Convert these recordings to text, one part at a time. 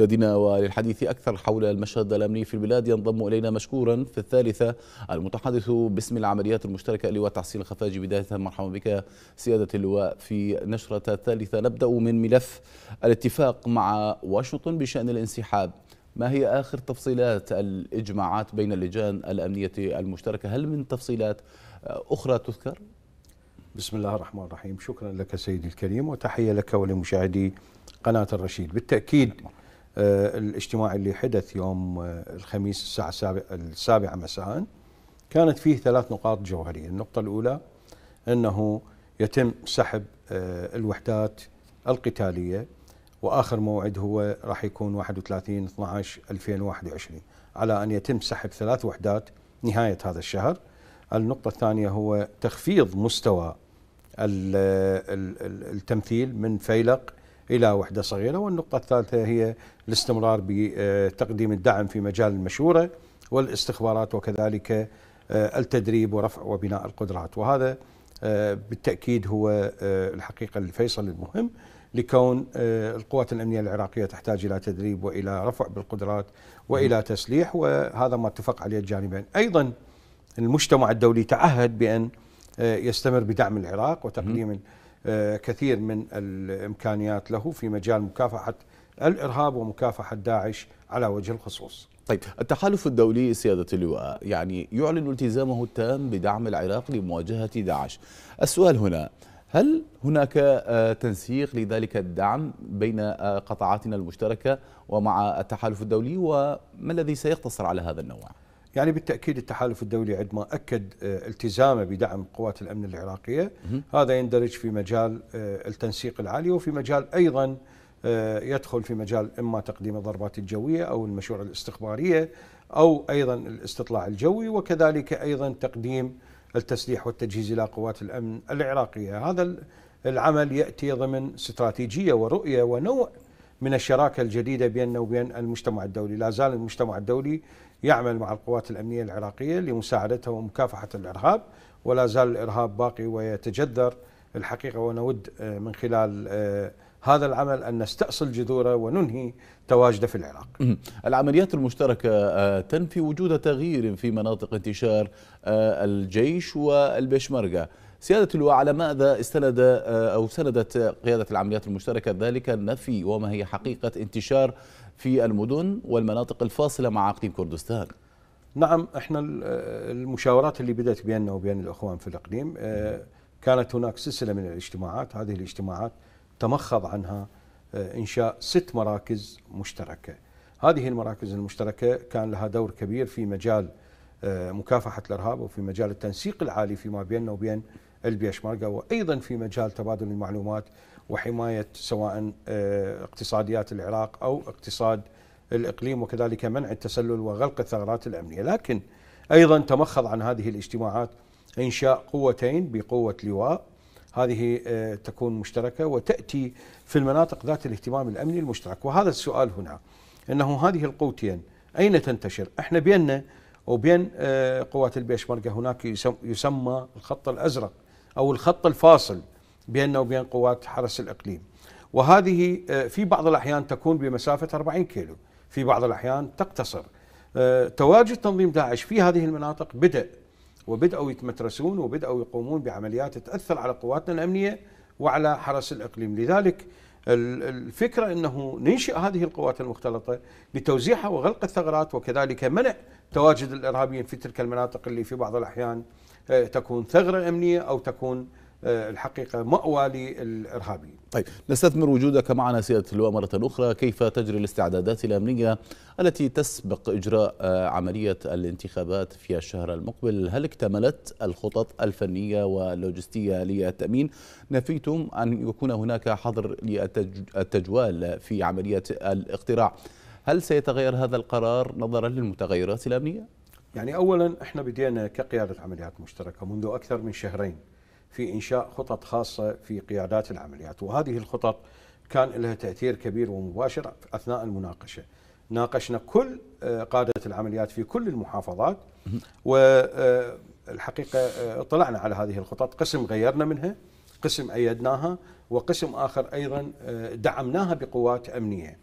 مشاهدينا وللحديث أكثر حول المشهد الأمني في البلاد ينضم إلينا مشكورا في الثالثة المتحدث باسم العمليات المشتركة اللواء تحسين الخفاجي بداية مرحبا بك سيادة اللواء في نشرة الثالثة نبدأ من ملف الاتفاق مع واشنطن بشأن الانسحاب ما هي آخر تفصيلات الإجماعات بين اللجان الأمنية المشتركة هل من تفصيلات أخرى تذكر؟ بسم الله الرحمن الرحيم شكرا لك سيدي الكريم وتحية لك ولمشاهدي قناة الرشيد بالتأكيد آه، الاجتماع اللي حدث يوم آه، الخميس الساعة السابعة, السابعة مساء كانت فيه ثلاث نقاط جوهرية النقطة الأولى أنه يتم سحب آه، الوحدات القتالية وآخر موعد هو راح يكون 31 12 2021 على أن يتم سحب ثلاث وحدات نهاية هذا الشهر النقطة الثانية هو تخفيض مستوى التمثيل من فيلق إلى وحدة صغيرة والنقطة الثالثة هي الاستمرار بتقديم الدعم في مجال المشورة والاستخبارات وكذلك آه، التدريب ورفع وبناء القدرات وهذا آه، بالتأكيد هو آه، الحقيقة الفيصل المهم لكون القوات الأمنية العراقية تحتاج إلى تدريب وإلى رفع بالقدرات وإلى تسليح وهذا ما اتفق عليه الجانبين أيضا المجتمع الدولي تعهد بأن يستمر بدعم العراق وتقديم آه، كثير من الامكانيات له في مجال مكافحه الارهاب ومكافحه داعش على وجه الخصوص. طيب التحالف الدولي سيادة اللواء يعني يعلن التزامه التام بدعم العراق لمواجهة داعش السؤال هنا هل هناك آه، تنسيق لذلك الدعم بين آه، قطاعاتنا المشتركة ومع التحالف الدولي وما الذي سيقتصر على هذا النوع؟ يعني بالتاكيد التحالف الدولي عندما اكد آه، التزامه بدعم قوات الامن العراقيه هذا يندرج في مجال آه، التنسيق العالي وفي مجال ايضا آه، يدخل في مجال اما تقديم الضربات الجويه او المشورة الاستخباريه او ايضا الاستطلاع الجوي وكذلك ايضا تقديم التسليح والتجهيز الى قوات الامن العراقيه، هذا العمل ياتي ضمن استراتيجيه ورؤيه ونوع من الشراكه الجديده بيننا وبين المجتمع الدولي، لا زال المجتمع الدولي يعمل مع القوات الأمنية العراقية لمساعدتها ومكافحة الإرهاب ولا زال الإرهاب باقي ويتجذر الحقيقة ونود آه، من خلال آه، هذا العمل أن نستأصل جذوره وننهي تواجده في العراق العمليات المشتركة آه، تنفي وجود تغيير في مناطق انتشار الجيش والبشمركة سيادة اللواء على ماذا استند آه، أو سندت قيادة العمليات المشتركة ذلك النفي وما هي حقيقة انتشار في المدن والمناطق الفاصلة مع أقليم كردستان نعم احنا آه، المشاورات اللي بدات بيننا وبين الاخوان في الاقليم آه، كانت هناك سلسله من الاجتماعات، هذه الاجتماعات تمخض عنها انشاء ست مراكز مشتركه. هذه المراكز المشتركه كان لها دور كبير في مجال مكافحه الارهاب وفي مجال التنسيق العالي فيما بيننا وبين البيشمركة وأيضا في مجال تبادل المعلومات وحماية سواء آه، اقتصاديات العراق أو اقتصاد الإقليم وكذلك منع التسلل وغلق الثغرات الأمنية لكن أيضا تمخض عن هذه الاجتماعات إنشاء قوتين بقوة لواء هذه آه، تكون مشتركة وتأتي في المناطق ذات الاهتمام الأمني المشترك وهذا السؤال هنا أنه هذه القوتين أين تنتشر احنا بيننا وبين آه، قوات البيشمركة هناك يسمى الخط الأزرق أو الخط الفاصل بيننا وبين قوات حرس الإقليم وهذه آه، في بعض الأحيان تكون بمسافة 40 كيلو في بعض الأحيان تقتصر آه، تواجد تنظيم داعش في هذه المناطق بدأ وبدأوا يتمترسون وبدأوا يقومون بعمليات تأثر على قواتنا الأمنية وعلى حرس الإقليم لذلك الفكرة أنه ننشئ هذه القوات المختلطة لتوزيعها وغلق الثغرات وكذلك منع تواجد الإرهابيين في تلك المناطق اللي في بعض الأحيان آه، تكون ثغرة أمنية أو تكون آه، الحقيقة مأوى للإرهابيين طيب نستثمر وجودك معنا سيادة اللواء مرة أخرى كيف تجري الاستعدادات الأمنية التي تسبق إجراء آه، عملية الانتخابات في الشهر المقبل هل اكتملت الخطط الفنية واللوجستية للتأمين نفيتم أن يكون هناك حظر للتجوال في عملية الاقتراع هل سيتغير هذا القرار نظرا للمتغيرات الأمنية؟ يعني اولا احنا بدينا كقياده عمليات مشتركه منذ اكثر من شهرين في انشاء خطط خاصه في قيادات العمليات وهذه الخطط كان لها تاثير كبير ومباشر اثناء المناقشه. ناقشنا كل آه، قاده العمليات في كل المحافظات والحقيقه آه، آه، اطلعنا على هذه الخطط، قسم غيرنا منها، قسم ايدناها وقسم اخر ايضا دعمناها بقوات امنيه.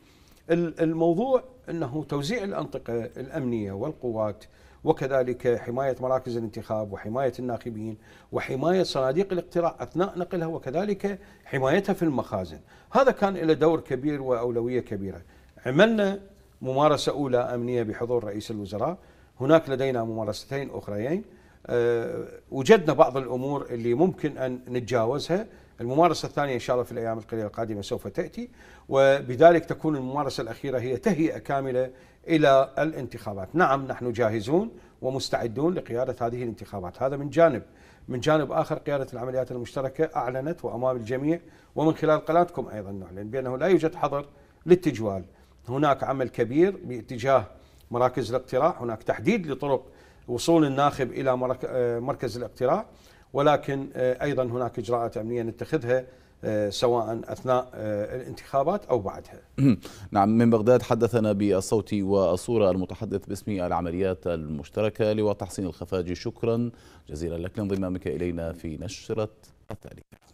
الموضوع انه توزيع الانطقه الامنيه والقوات وكذلك حماية مراكز الانتخاب وحماية الناخبين وحماية صناديق الاقتراع أثناء نقلها وكذلك حمايتها في المخازن هذا كان له دور كبير وأولوية كبيرة عملنا ممارسة أولى أمنية بحضور رئيس الوزراء هناك لدينا ممارستين أخريين أه، وجدنا بعض الأمور اللي ممكن أن نتجاوزها الممارسة الثانية إن شاء الله في الأيام القليلة القادمة سوف تأتي وبذلك تكون الممارسة الأخيرة هي تهيئة كاملة إلى الانتخابات نعم نحن جاهزون ومستعدون لقيادة هذه الانتخابات هذا من جانب من جانب آخر قيادة العمليات المشتركة أعلنت وأمام الجميع ومن خلال قناتكم أيضا نعلن بأنه لا يوجد حظر للتجوال هناك عمل كبير باتجاه مراكز الاقتراع هناك تحديد لطرق وصول الناخب إلى آه، مركز الاقتراع ولكن آه، ايضا هناك اجراءات امنيه نتخذها آه، سواء اثناء آه، الانتخابات او بعدها. نعم من بغداد حدثنا بالصوت والصوره المتحدث باسم العمليات المشتركه لواء تحسين الخفاجي شكرا جزيلا لك لانضمامك الينا في نشره التاليه.